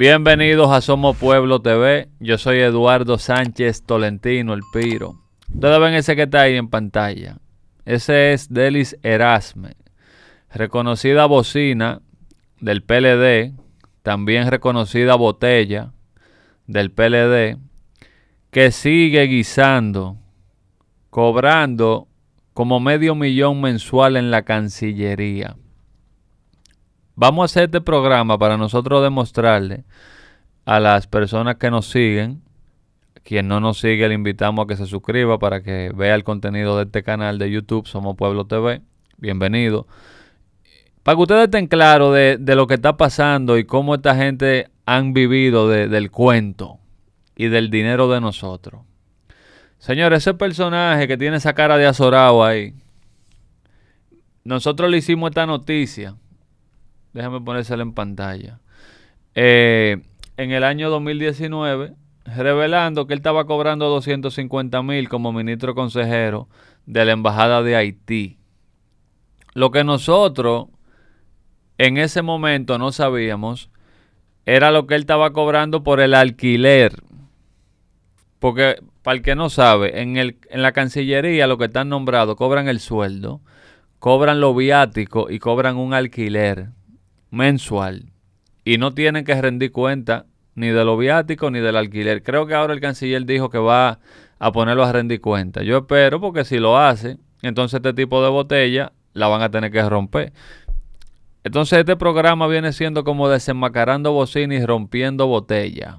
Bienvenidos a Somo Pueblo TV. Yo soy Eduardo Sánchez Tolentino, el Piro. Ustedes ven ese que está ahí en pantalla. Ese es Delis Erasme, reconocida bocina del PLD, también reconocida botella del PLD, que sigue guisando, cobrando como medio millón mensual en la Cancillería. Vamos a hacer este programa para nosotros demostrarle a las personas que nos siguen, quien no nos sigue le invitamos a que se suscriba para que vea el contenido de este canal de YouTube, Somos Pueblo TV. Bienvenido. Para que ustedes estén claros de, lo que está pasando y cómo esta gente han vivido del cuento y del dinero de nosotros. Señor, ese personaje que tiene esa cara de azorado ahí, nosotros le hicimos esta noticia Déjame ponérselo en pantalla. Eh, en el año 2019, revelando que él estaba cobrando 250 mil como ministro consejero de la Embajada de Haití. Lo que nosotros en ese momento no sabíamos era lo que él estaba cobrando por el alquiler. Porque para el que no sabe, en, en la Cancillería lo que están nombrados cobran el sueldo, cobran lo viático y cobran un alquiler mensual y no tienen que rendir cuenta ni de lo viático ni del alquiler. Creo que ahora el canciller dijo que va a ponerlo a rendir cuenta. Yo espero porque si lo hace, entonces este tipo de botella la van a tener que romper. Entonces este programa viene siendo como desenmacarando bocinas y rompiendo botella.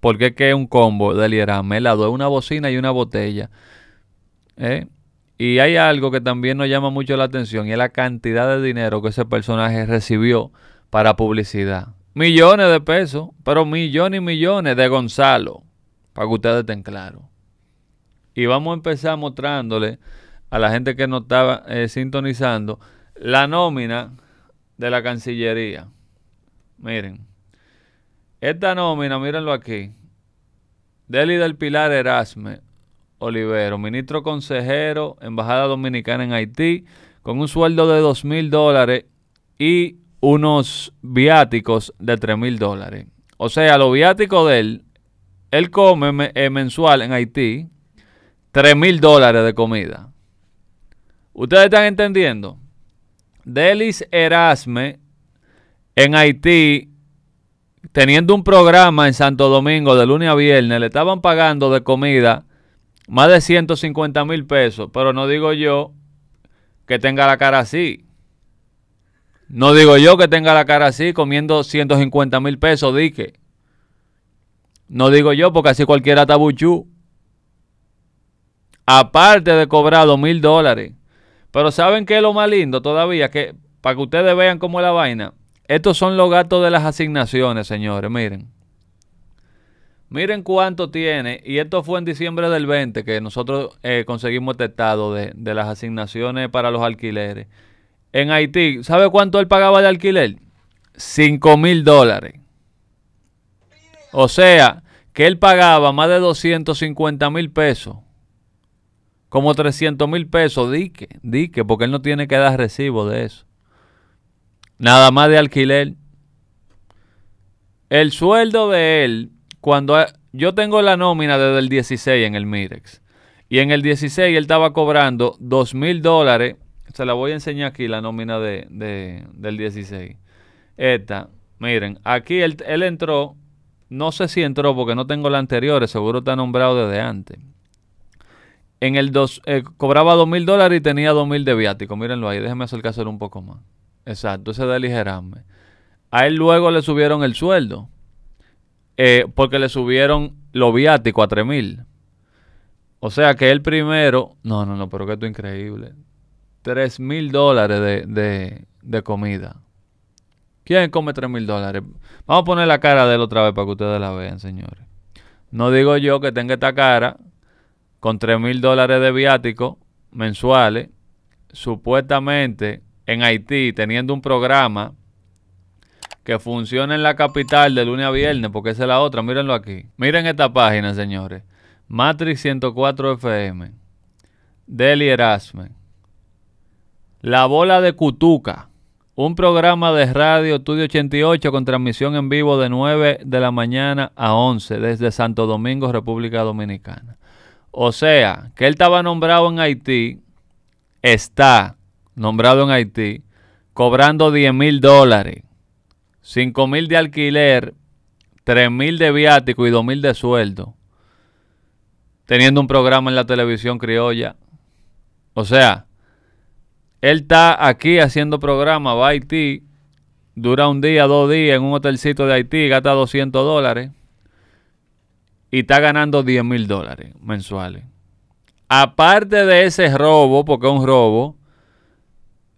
Porque es que es un combo de Me la doy una bocina y una botella. ¿Eh? Y hay algo que también nos llama mucho la atención y es la cantidad de dinero que ese personaje recibió para publicidad. Millones de pesos, pero millones y millones de Gonzalo, para que ustedes estén claros. Y vamos a empezar mostrándole a la gente que nos estaba eh, sintonizando la nómina de la Cancillería. Miren, esta nómina, mírenlo aquí. Deli del Pilar Erasme, Olivero, ministro consejero, Embajada Dominicana en Haití, con un sueldo de dos mil dólares y unos viáticos de tres mil dólares. O sea, lo viático de él, él come eh, mensual en Haití tres mil dólares de comida. ¿Ustedes están entendiendo? Delis Erasme en Haití, teniendo un programa en Santo Domingo de lunes a viernes, le estaban pagando de comida más de 150 mil pesos, pero no digo yo que tenga la cara así. No digo yo que tenga la cara así comiendo 150 mil pesos, dique. No digo yo porque así cualquiera tabuchú. Aparte de cobrar dos mil dólares. Pero ¿saben qué es lo más lindo todavía? Que para que ustedes vean cómo es la vaina. Estos son los gastos de las asignaciones, señores. Miren. Miren cuánto tiene, y esto fue en diciembre del 20 que nosotros eh, conseguimos este estado de, de las asignaciones para los alquileres. En Haití, ¿sabe cuánto él pagaba de alquiler? 5 mil dólares. O sea, que él pagaba más de 250 mil pesos. Como 300 mil pesos, dique, dique, porque él no tiene que dar recibo de eso. Nada más de alquiler. El sueldo de él cuando eh, yo tengo la nómina desde el 16 en el Mirex. Y en el 16 él estaba cobrando dos mil dólares. Se la voy a enseñar aquí la nómina de, del 16. Esta, miren, aquí él, entró. No sé si entró porque no tengo la anterior, seguro está nombrado desde antes. En el dos, eh, cobraba dos mil dólares y tenía dos mil de viático. Mírenlo ahí, déjenme acercarse un poco más. Exacto, ese de aligerarme. A él luego le subieron el sueldo. Eh, porque le subieron lo viático a mil. O sea que el primero, no, no, no, pero que esto es increíble. 3 mil dólares de, de, de, comida. ¿Quién come 3 mil dólares? Vamos a poner la cara de él otra vez para que ustedes la vean, señores. No digo yo que tenga esta cara con 3 mil dólares de viático mensuales, supuestamente en Haití, teniendo un programa que funciona en la capital de lunes a viernes, porque esa es la otra, mírenlo aquí. Miren esta página, señores. Matrix 104 FM. Deli Erasme. La bola de Cutuca. Un programa de radio Estudio 88 con transmisión en vivo de 9 de la mañana a 11 desde Santo Domingo, República Dominicana. O sea, que él estaba nombrado en Haití, está nombrado en Haití, cobrando 10 mil dólares 5 mil de alquiler, 3 mil de viático y 2 mil de sueldo, teniendo un programa en la televisión criolla. O sea, él está aquí haciendo programa, va a Haití, dura un día, dos días en un hotelcito de Haití, gasta 200 dólares y está ganando 10 mil dólares mensuales. Aparte de ese robo, porque es un robo,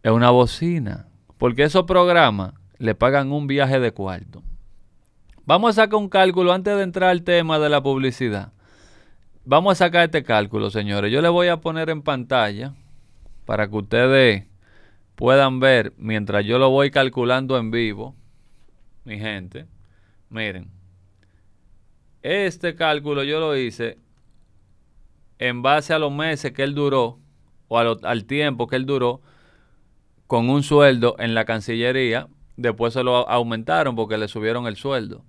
es una bocina. Porque esos programas le pagan un viaje de cuarto. Vamos a sacar un cálculo antes de entrar al tema de la publicidad. Vamos a sacar este cálculo, señores. Yo le voy a poner en pantalla para que ustedes puedan ver mientras yo lo voy calculando en vivo. Mi gente, miren. Este cálculo yo lo hice en base a los meses que él duró o al tiempo que él duró con un sueldo en la Cancillería Después se lo aumentaron porque le subieron el sueldo.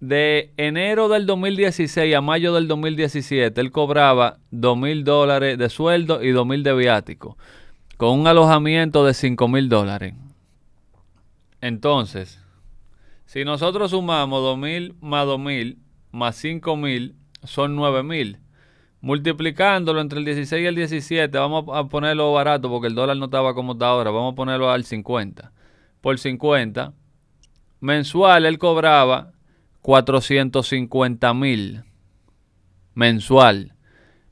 De enero del 2016 a mayo del 2017, él cobraba dos mil dólares de sueldo y $2,000 mil de viático, con un alojamiento de cinco mil dólares. Entonces, si nosotros sumamos dos mil más dos mil más cinco mil, son nueve mil. Multiplicándolo entre el 16 y el 17, vamos a ponerlo barato porque el dólar no estaba como está ahora, vamos a ponerlo al 50 por 50 mensual él cobraba 450 mil mensual.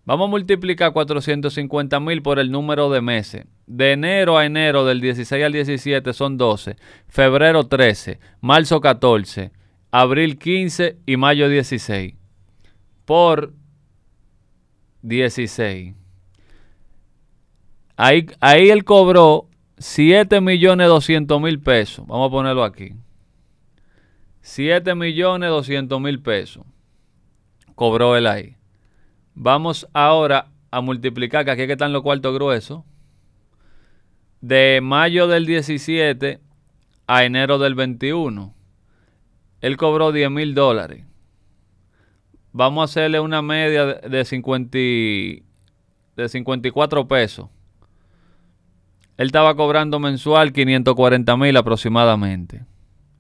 Vamos a multiplicar 450 mil por el número de meses. De enero a enero, del 16 al 17 son 12, febrero 13, marzo 14, abril 15 y mayo 16. Por 16. Ahí, ahí él cobró 7 millones 200 mil pesos. Vamos a ponerlo aquí. 7 millones 200 mil pesos. Cobró él ahí. Vamos ahora a multiplicar, que aquí es que están los cuartos gruesos. De mayo del 17 a enero del 21. Él cobró 10 mil dólares. Vamos a hacerle una media de, 50, de 54 pesos. Él estaba cobrando mensual 540 mil aproximadamente.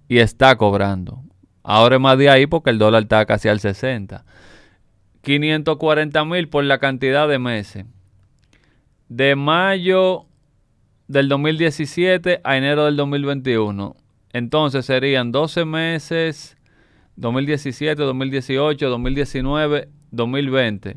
Y está cobrando. Ahora es más de ahí porque el dólar está casi al 60. 540 mil por la cantidad de meses. De mayo del 2017 a enero del 2021. Entonces serían 12 meses, 2017, 2018, 2019, 2020.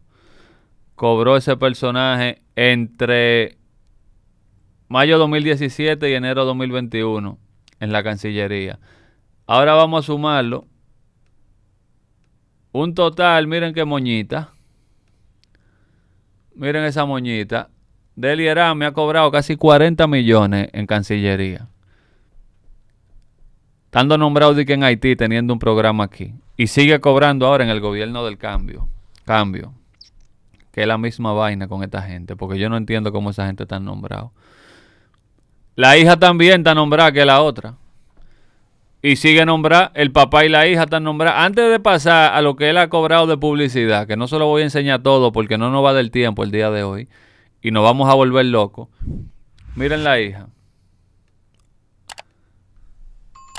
cobró ese personaje entre mayo 2017 y enero 2021 en la Cancillería. Ahora vamos a sumarlo. Un total, miren qué moñita. Miren esa moñita. Del me ha cobrado casi 40 millones en Cancillería. Estando nombrado de que en Haití, teniendo un programa aquí. Y sigue cobrando ahora en el gobierno del cambio. Cambio que es la misma vaina con esta gente, porque yo no entiendo cómo esa gente está nombrada. La hija también está nombrada que la otra. Y sigue nombrada, el papá y la hija están nombrados. Antes de pasar a lo que él ha cobrado de publicidad, que no se lo voy a enseñar todo porque no nos va del tiempo el día de hoy y nos vamos a volver locos. Miren la hija,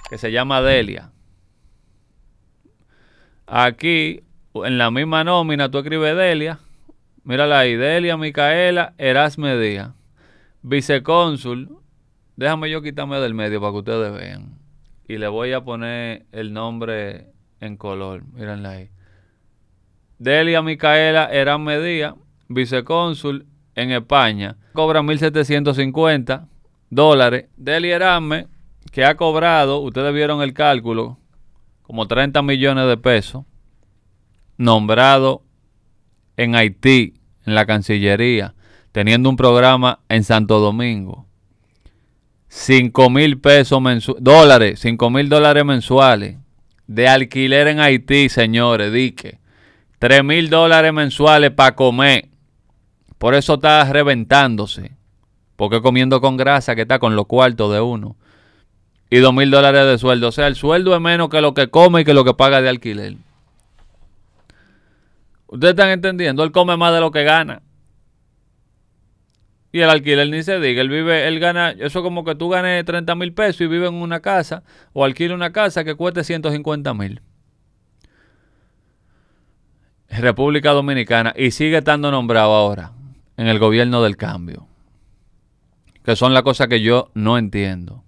que se llama Delia. Aquí, en la misma nómina, tú escribes Delia Mírala ahí, Delia Micaela Erasme Díaz, vicecónsul. Déjame yo quitarme del medio para que ustedes vean. Y le voy a poner el nombre en color. Mírenla ahí. Delia Micaela Erasme Díaz, vicecónsul en España. Cobra 1.750 dólares. Delia Erasme, que ha cobrado, ustedes vieron el cálculo, como 30 millones de pesos. Nombrado en Haití, en la Cancillería, teniendo un programa en Santo Domingo. 5 mil pesos mensuales, dólares, 5 mil dólares mensuales de alquiler en Haití, señores, dique. 3 mil dólares mensuales para comer. Por eso está reventándose. Porque comiendo con grasa que está con los cuartos de uno. Y 2 mil dólares de sueldo. O sea, el sueldo es menos que lo que come y que lo que paga de alquiler. Ustedes están entendiendo, él come más de lo que gana. Y el alquiler ni se diga, él vive, él gana, eso como que tú ganes 30 mil pesos y vive en una casa o alquila una casa que cueste 150 mil. República Dominicana y sigue estando nombrado ahora en el gobierno del cambio, que son las cosas que yo no entiendo.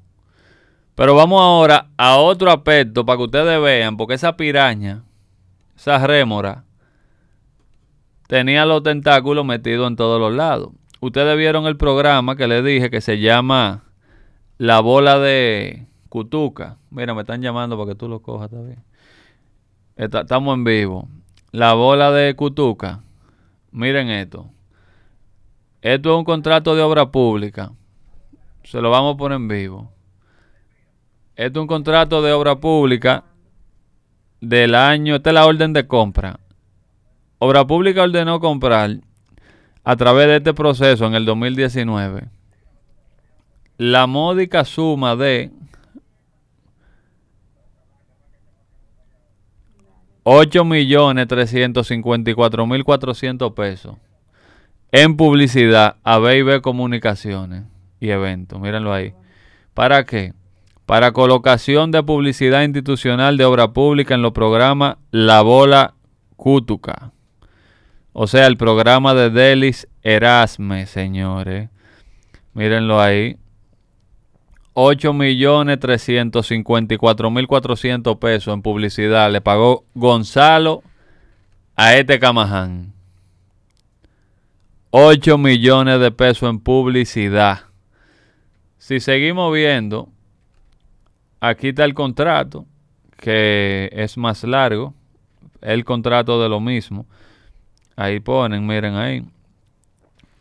Pero vamos ahora a otro aspecto para que ustedes vean, porque esa piraña, esa rémora, Tenía los tentáculos metidos en todos los lados. Ustedes vieron el programa que les dije que se llama La bola de Cutuca. Mira, me están llamando para que tú lo cojas también. Estamos en vivo. La bola de Cutuca. Miren esto. Esto es un contrato de obra pública. Se lo vamos a poner en vivo. Esto es un contrato de obra pública del año. Esta es la orden de compra. Obra Pública ordenó comprar a través de este proceso en el 2019 la módica suma de 8.354.400 pesos en publicidad a B&B Comunicaciones y eventos. Mírenlo ahí. ¿Para qué? Para colocación de publicidad institucional de obra pública en los programas La Bola Cútuca o sea, el programa de Delis Erasme, señores. Mírenlo ahí. 8.354.400 pesos en publicidad le pagó Gonzalo a este Camaján. 8 millones de pesos en publicidad. Si seguimos viendo, aquí está el contrato, que es más largo, el contrato de lo mismo. Ahí ponen, miren ahí.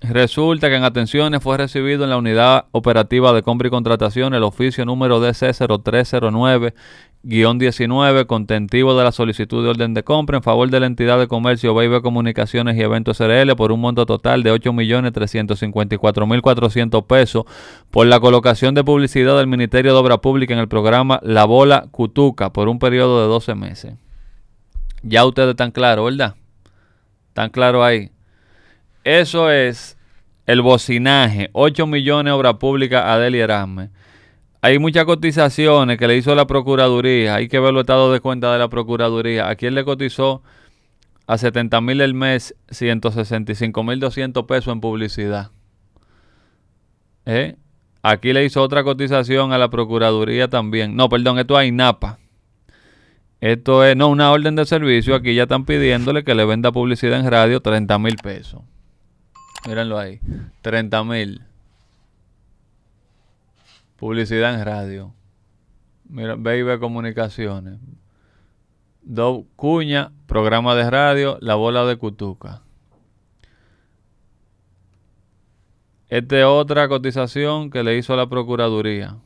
Resulta que en atenciones fue recibido en la unidad operativa de compra y contratación el oficio número DC0309-19 contentivo de la solicitud de orden de compra en favor de la entidad de comercio BB Comunicaciones y Eventos RL por un monto total de 8.354.400 pesos por la colocación de publicidad del Ministerio de Obra Pública en el programa La Bola Cutuca por un periodo de 12 meses. Ya ustedes están claros, ¿verdad? Tan claro ahí. Eso es el bocinaje. 8 millones de obra pública a Deli Erasme. Hay muchas cotizaciones que le hizo la Procuraduría. Hay que ver los estados de cuenta de la Procuraduría. ¿A él le cotizó a 70 mil el mes 165 mil 200 pesos en publicidad? ¿Eh? Aquí le hizo otra cotización a la Procuraduría también. No, perdón, esto a INAPA. Esto es, no, una orden de servicio. Aquí ya están pidiéndole que le venda publicidad en radio 30 mil pesos. Mírenlo ahí. 30 mil. Publicidad en radio. Mira, Baby Comunicaciones. Do Cuña, programa de radio, La Bola de Cutuca. Esta es otra cotización que le hizo la Procuraduría.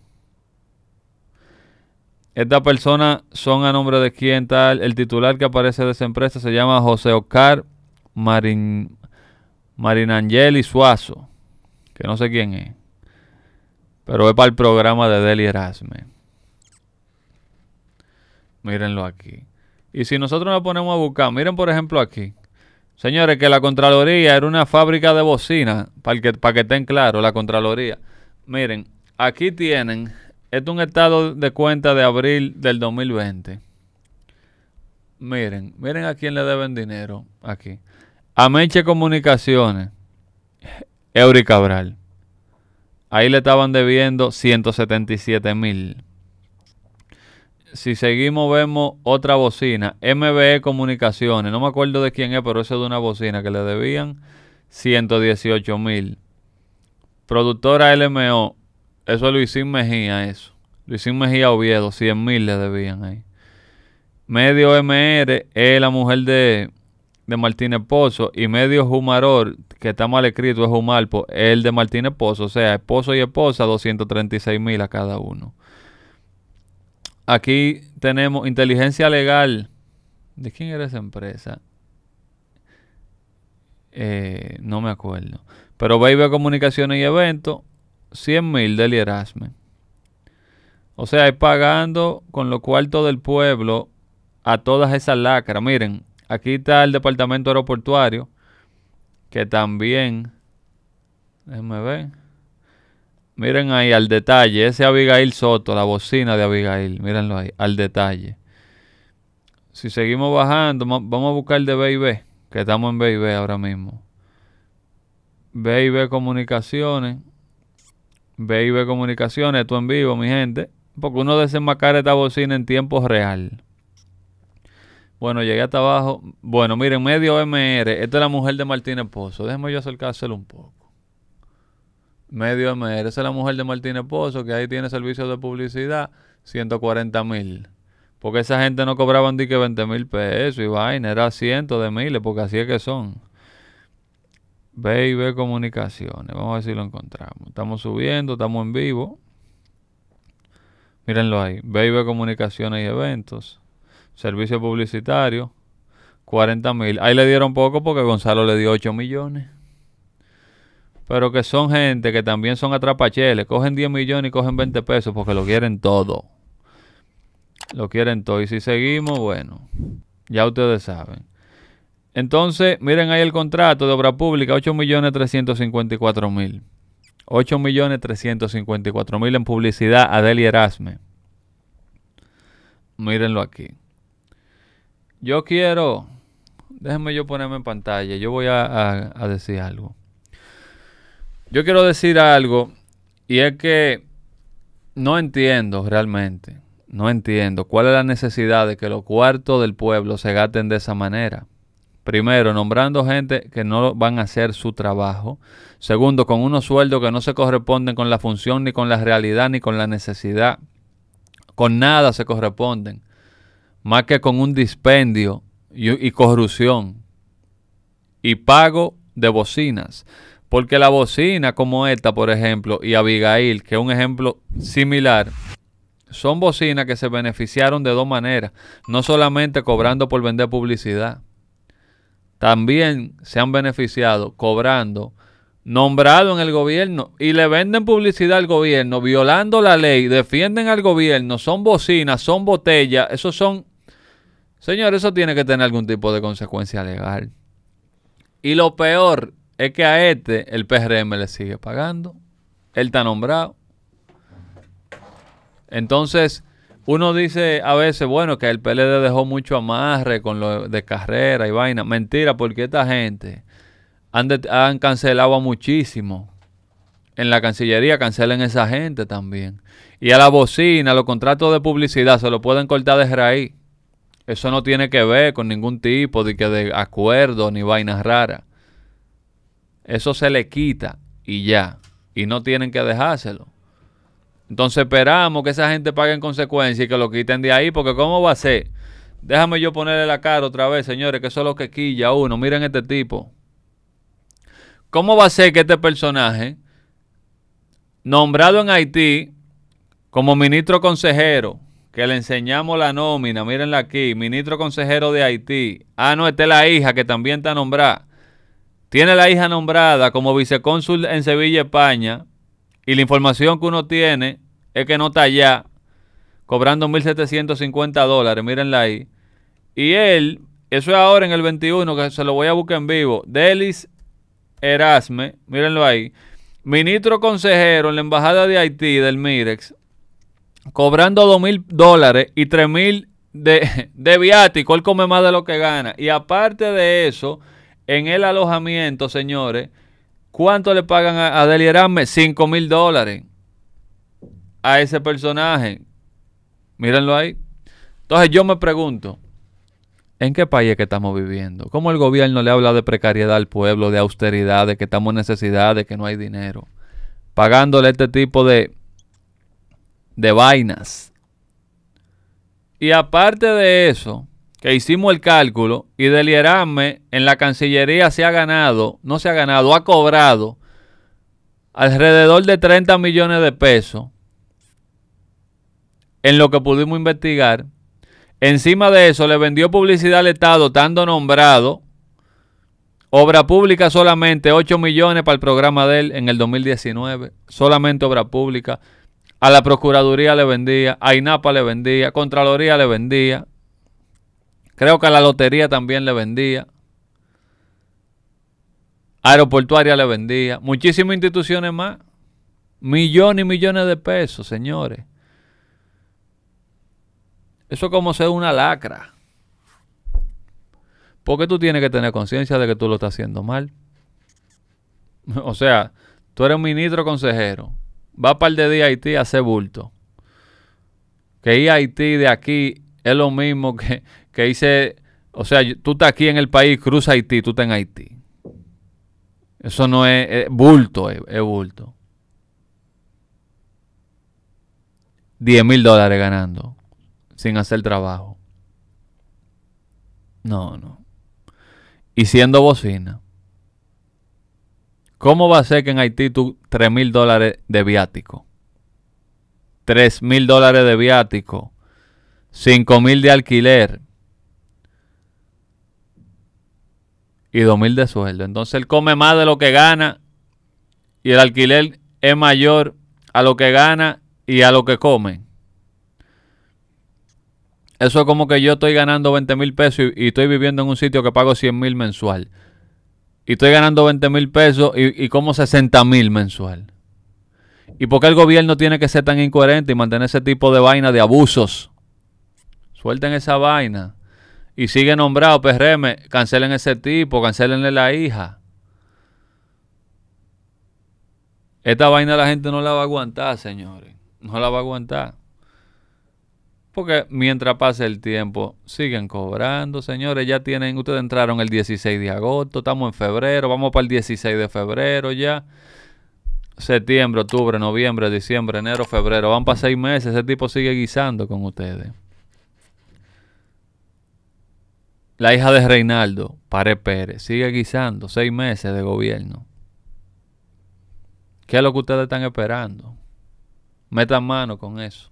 Esta persona son a nombre de quién tal. El titular que aparece de esa empresa se llama José Oscar Marin, Marinangeli Suazo, que no sé quién es, pero es para el programa de Deli Erasme. Mírenlo aquí. Y si nosotros nos ponemos a buscar, miren por ejemplo aquí. Señores, que la Contraloría era una fábrica de bocinas, para para que estén claros, la Contraloría. Miren, aquí tienen este es un estado de cuenta de abril del 2020. Miren, miren a quién le deben dinero aquí. Meche Comunicaciones, Eury Cabral. Ahí le estaban debiendo 177 mil. Si seguimos, vemos otra bocina, MBE Comunicaciones. No me acuerdo de quién es, pero eso es de una bocina que le debían 118 mil. Productora LMO, eso es Luisín Mejía, eso. Luisín Mejía Oviedo, 100 mil le debían ahí. Medio MR es la mujer de, de Martínez Pozo y medio Humaror que está mal escrito, es Humalpo es el de Martínez Pozo. O sea, esposo y esposa, 236 mil a cada uno. Aquí tenemos inteligencia legal. ¿De quién era esa empresa? Eh, no me acuerdo. Pero Baby Comunicaciones y Eventos, 100 mil del Erasme. O sea, es pagando con lo cuartos del pueblo a todas esas lacras. Miren, aquí está el departamento aeroportuario que también, déjenme ver. Miren ahí al detalle, ese Abigail Soto, la bocina de Abigail, mírenlo ahí, al detalle. Si seguimos bajando, vamos a buscar de B&B, que estamos en B&B ahora mismo. B&B Comunicaciones. BIB Comunicaciones, tú en vivo, mi gente. Porque uno desenmacar esta bocina en tiempo real. Bueno, llegué hasta abajo. Bueno, miren, medio MR. Esta es la mujer de Martínez Pozo. Déjeme yo acercárselo un poco. Medio MR. Esa es la mujer de Martínez Pozo, que ahí tiene servicios de publicidad. 140 mil. Porque esa gente no cobraban que 20 mil pesos y vaina. Era cientos de miles, porque así es que son. Baby Comunicaciones. Vamos a ver si lo encontramos. Estamos subiendo, estamos en vivo. Mírenlo ahí. Baby Comunicaciones y Eventos. Servicio publicitario. 40 mil. Ahí le dieron poco porque Gonzalo le dio 8 millones. Pero que son gente que también son atrapacheles. Cogen 10 millones y cogen 20 pesos porque lo quieren todo. Lo quieren todo. Y si seguimos, bueno, ya ustedes saben. Entonces, miren ahí el contrato de obra pública, 8.354.000. 8.354.000 en publicidad a Deli Erasme. Mírenlo aquí. Yo quiero, déjenme yo ponerme en pantalla, yo voy a decir algo. Yo quiero decir algo y es que no entiendo realmente, no entiendo cuál es la necesidad de que los cuartos del pueblo se gaten de esa manera. Primero, nombrando gente que no van a hacer su trabajo. Segundo, con unos sueldos que no se corresponden con la función, ni con la realidad, ni con la necesidad. Con nada se corresponden. Más que con un dispendio y, corrupción. Y pago de bocinas. Porque la bocina como esta, por ejemplo, y Abigail, que es un ejemplo similar, son bocinas que se beneficiaron de dos maneras. No solamente cobrando por vender publicidad también se han beneficiado cobrando, nombrado en el gobierno y le venden publicidad al gobierno, violando la ley, defienden al gobierno, son bocinas, son botellas, esos son... Señor, eso tiene que tener algún tipo de consecuencia legal. Y lo peor es que a este el PRM le sigue pagando. Él está nombrado. Entonces, uno dice a veces, bueno, que el PLD dejó mucho amarre con lo de carrera y vaina. Mentira, porque esta gente han, cancelado a muchísimo. En la Cancillería cancelen esa gente también. Y a la bocina, los contratos de publicidad se lo pueden cortar de raíz. Eso no tiene que ver con ningún tipo de, que de acuerdo ni vainas raras. Eso se le quita y ya. Y no tienen que dejárselo. Entonces esperamos que esa gente pague en consecuencia y que lo quiten de ahí, porque ¿cómo va a ser? Déjame yo ponerle la cara otra vez, señores, que eso es lo que quilla uno. Miren este tipo. ¿Cómo va a ser que este personaje, nombrado en Haití como ministro consejero, que le enseñamos la nómina, mírenla aquí, ministro consejero de Haití. Ah, no, esta es la hija que también está nombrada. Tiene la hija nombrada como vicecónsul en Sevilla, España y la información que uno tiene es que no está allá, cobrando 1.750 dólares, mírenla ahí. Y él, eso es ahora en el 21, que se lo voy a buscar en vivo, Delis Erasme, mírenlo ahí, ministro consejero en la Embajada de Haití del Mirex, cobrando 2.000 dólares y 3.000 de, de viático, él come más de lo que gana. Y aparte de eso, en el alojamiento, señores, ¿Cuánto le pagan a, a 5 mil dólares a ese personaje. Mírenlo ahí. Entonces yo me pregunto, ¿en qué país es que estamos viviendo? ¿Cómo el gobierno le habla de precariedad al pueblo, de austeridad, de que estamos en necesidad, de que no hay dinero? Pagándole este tipo de, de vainas. Y aparte de eso, que hicimos el cálculo y del en la Cancillería se ha ganado, no se ha ganado, ha cobrado alrededor de 30 millones de pesos en lo que pudimos investigar. Encima de eso le vendió publicidad al Estado, tanto nombrado, obra pública solamente, 8 millones para el programa de él en el 2019, solamente obra pública. A la Procuraduría le vendía, a INAPA le vendía, Contraloría le vendía, Creo que a la lotería también le vendía. Aeroportuaria le vendía. Muchísimas instituciones más. Millones y millones de pesos, señores. Eso es como ser una lacra. Porque tú tienes que tener conciencia de que tú lo estás haciendo mal. O sea, tú eres ministro consejero. Va para el de día a Haití a hacer bulto. Que ir a Haití de aquí es lo mismo que, que dice, o sea, tú estás aquí en el país, cruza Haití, tú estás en Haití. Eso no es, bulto, es, bulto. 10 mil dólares ganando sin hacer trabajo. No, no. Y siendo bocina. ¿Cómo va a ser que en Haití tú 3 mil dólares de viático? 3 mil dólares de viático. 5 mil de alquiler. y 2.000 mil de sueldo. Entonces él come más de lo que gana y el alquiler es mayor a lo que gana y a lo que come. Eso es como que yo estoy ganando 20 mil pesos y, estoy viviendo en un sitio que pago 100 mil mensual. Y estoy ganando 20 mil pesos y, y como 60 mil mensual. ¿Y por qué el gobierno tiene que ser tan incoherente y mantener ese tipo de vaina de abusos? Suelten esa vaina y sigue nombrado PRM, cancelen ese tipo, cancelenle la hija. Esta vaina la gente no la va a aguantar, señores. No la va a aguantar. Porque mientras pase el tiempo, siguen cobrando, señores. Ya tienen, ustedes entraron el 16 de agosto, estamos en febrero, vamos para el 16 de febrero ya. Septiembre, octubre, noviembre, diciembre, enero, febrero. Van para seis meses, ese tipo sigue guisando con ustedes. La hija de Reinaldo, Pare Pérez, sigue guisando seis meses de gobierno. ¿Qué es lo que ustedes están esperando? Metan mano con eso.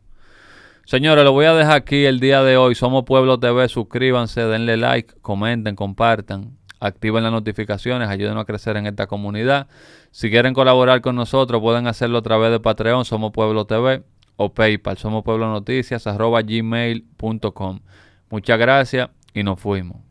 Señores, lo voy a dejar aquí el día de hoy. Somos Pueblo TV. Suscríbanse, denle like, comenten, compartan activen las notificaciones, ayúdenos a crecer en esta comunidad. Si quieren colaborar con nosotros, pueden hacerlo a través de Patreon, Somos Pueblo TV o PayPal, Somos Pueblo Noticias, arroba gmail.com. Muchas gracias y nos fuimos.